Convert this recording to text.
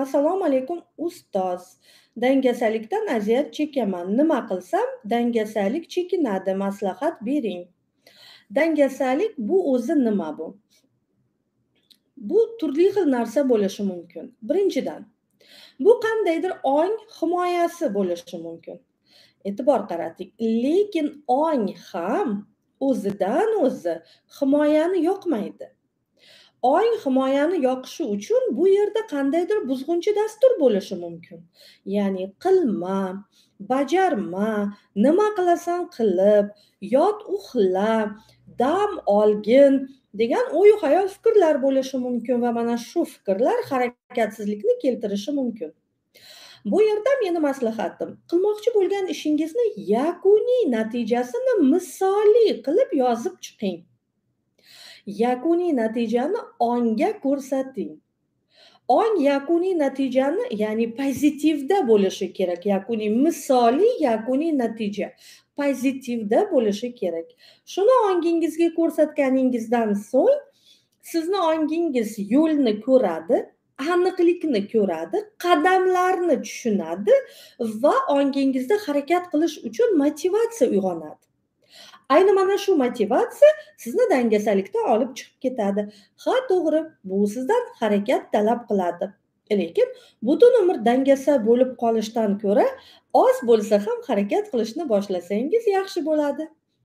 assalomu alaykum ustoz dangasalikdan aziyat chekaman nima qilsam dangasalik chekinadi maslahat bering dangasalik bu o'zi nima bu bu turli xil narsa bo'lishi mumkin birinchidan bu qandaydir ong himoyasi bo'lishi mumkin e'tibor qarating lekin ong ham o'zidan o'zi himoyani yoqmaydi ong himoyani yoqishi uchun bu yerda qandaydir buzg'unchi dastur bo'lishi mumkin ya'ni qilma bajarma nima qilasan qilib yot uxla dam olgin degan o'yu hayol fikrlar bo'lishi mumkin va mana shu fikrlar harakatsizlikni keltirishi mumkin bu yerda meni maslahatim qilmoqchi bo'lgan ishingizni yakuniy natijasini misoliy qilib yozib chiqing yakuniy natijani ongga ko'rsating ong yakuniy natijani ya'ni pozitivda bo'lishi kerak yakuniy misoliy yakuniy natija pozitivda bo'lishi kerak shuni ongingizga ko'rsatganingizdan so'ng sizni ongingiz yo'lni ko'radi aniqlikni ko'radi qadamlarni tushunadi va ongingizda harakat qilish uchun motivatsiya uyg'onadi ayni mana shu motivatsiya sizni dangasalikdan olib chiqib ketadi ha to'g'ri bu sizdan harakat talab qiladi lekin butun umr dangasa bo'lib qolishdan ko'ra oz bo'lsa ham harakat qilishni boshlasangiz yaxshi bo'ladi